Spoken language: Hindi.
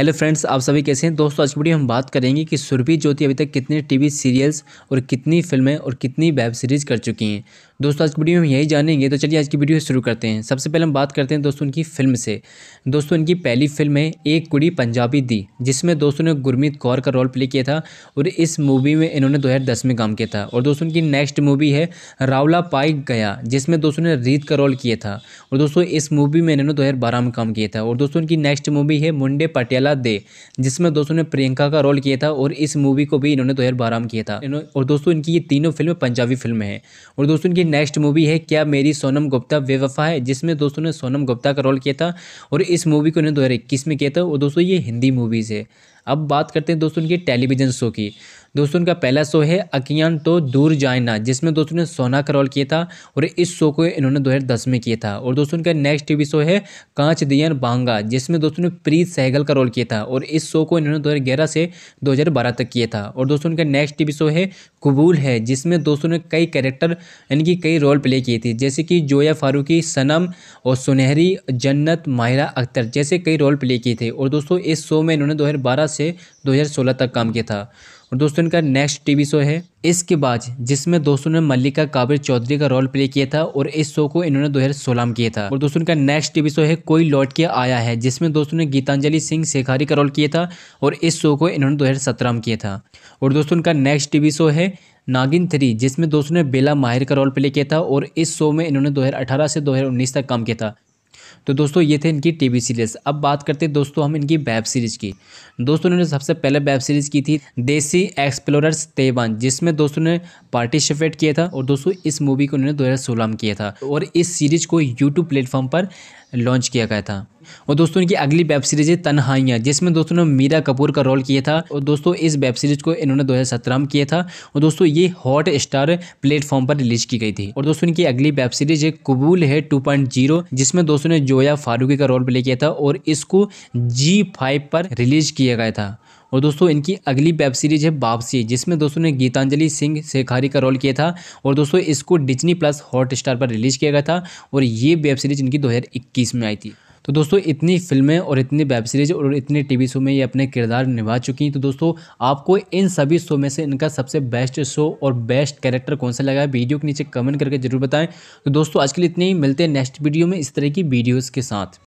हेलो फ्रेंड्स आप सभी कैसे हैं दोस्तों आज वीडियो हम बात करेंगे कि सुरभि ज्योति अभी तक कितने टीवी सीरियल्स और कितनी फिल्में और कितनी वेब सीरीज़ कर चुकी हैं दोस्तों आज की वीडियो हम यही जानेंगे तो चलिए आज की वीडियो शुरू करते हैं सबसे पहले हम बात करते हैं दोस्तों उनकी फिल्म से दोस्तों इनकी पहली फिल्म है एक कुड़ी पंजाबी दी जिसमें दोस्तों ने गुरमीत कौर का रोल प्ले किया था और इस मूवी में इन्होंने दस में काम किया था और दोस्तों इनकी नेक्स्ट मूवी है रावला पाई गया जिसमें दोस्तों ने रीत का रोल किया था और दोस्तों इस मूवी में इन्होंने दो में काम किया था और दोस्तों इनकी नेक्स्ट मूवी है मुंडे पटियाला पहला दे जिसमें दोस्तों ने प्रियंका का रोल किया था और इस मूवी को भी इन्होंने दो तो हज़ार बारह में किया था और दोस्तों इनकी ये तीनों फिल्में पंजाबी फिल्में हैं और दोस्तों इनकी नेक्स्ट मूवी है क्या मेरी सोनम गुप्ता बेवफा है जिसमें दोस्तों ने सोनम गुप्ता का रोल किया था और इस मूवी को इन्होंने दो में किया था और दोस्तों ये हिंदी मूवीज़ है अब बात करते हैं दोस्तों इनकी टेलीविज़न शो की दोस्तों इनका पहला शो है अकियान तो दूर जाए ना जिसमें दोस्तों ने सोना का रोल किया था और इस शो को इन्होंने 2010 में किया था और दोस्तों इनका नेक्स्ट टीवी शो है कांच दियन बांगा जिसमें दोस्तों ने प्रीत सहगल का रोल किया था और इस शो को इन्होंने दो से दो तक किया था और दोस्तों इनका नेक्स्ट वी शो है कबूल है जिसमें दोस्तों ने कई कैरेक्टर इनकी कई रोल प्ले किए थे जैसे कि जोया फारूकी सनम और सुनहरी जन्नत माहिरा अख्तर जैसे कई रोल प्ले किए थे और दोस्तों इस शो में इन्होंने 2012 से 2016 तक काम किया था और दोस्तों इनका नेक्स्ट टीवी शो है इसके बाद जिसमें दोस्तों ने मल्लिका काबिर चौधरी का रोल प्ले किया था और इस शो को इन्होंने सोलह में किया था और दोस्तों इनका नेक्स्ट टीवी शो है कोई लौट के आया है जिसमें दोस्तों ने गीतांजलि सिंह शेखारी का रोल किया था और इस शो को इन्होंने सत्रह में किया था और दोस्तों इनका नेक्स्ट टीवी शो है नागिन थ्री जिसमें दोस्तों ने बेला माहिर का रोल प्ले किया था और इस शो में इन्होंने 2018 से 2019 तक काम किया था तो दोस्तों ये थे इनकी टीवी सीरीज़ अब बात करते हैं दोस्तों हम इनकी वेब सीरीज़ की दोस्तों इन्होंने सबसे पहले वेब सीरीज़ की थी देसी एक्सप्लोरर्स तेवन जिसमें दोस्तों ने पार्टिसिपेट किया था और दोस्तों इस मूवी को उन्होंने दो में किया था और इस सीरीज़ को यूट्यूब प्लेटफॉर्म पर लॉन्च किया गया था और दोस्तों इनकी अगली वेब सीरीज है तनहाइयाँ जिसमें दोस्तों ने मीरा कपूर का रोल किया था और दोस्तों इस वेब सीरीज को इन्होंने दो में किया था और दोस्तों ये हॉट स्टार प्लेटफॉर्म पर रिलीज की गई थी और दोस्तों इनकी अगली वेब सीरीज है कबूल है टू जिसमें दोस्तों ने जोया फारूकी का रोल प्ले किया था और इसको जी पर रिलीज किया गया था और दोस्तों इनकी अगली वेब सीरीज है वापसी जिसमें दोस्तों ने गीतांजलि सिंह शेखारी का रोल किया था और दोस्तों इसको डिजनी प्लस हॉट स्टार पर रिलीज किया गया था और ये वेब सीरीज इनकी 2021 में आई थी तो दोस्तों इतनी फिल्में और इतनी वेब सीरीज और इतने टीवी शो में ये अपने किरदार निभा चुकी हैं तो दोस्तों आपको इन सभी शो में से इनका सबसे बेस्ट शो और बेस्ट कैरेक्टर कौन सा लगा है वीडियो के नीचे कमेंट करके जरूर बताएं तो दोस्तों आज के लिए इतने ही मिलते हैं नेक्स्ट वीडियो में इस तरह की वीडियोज़ के साथ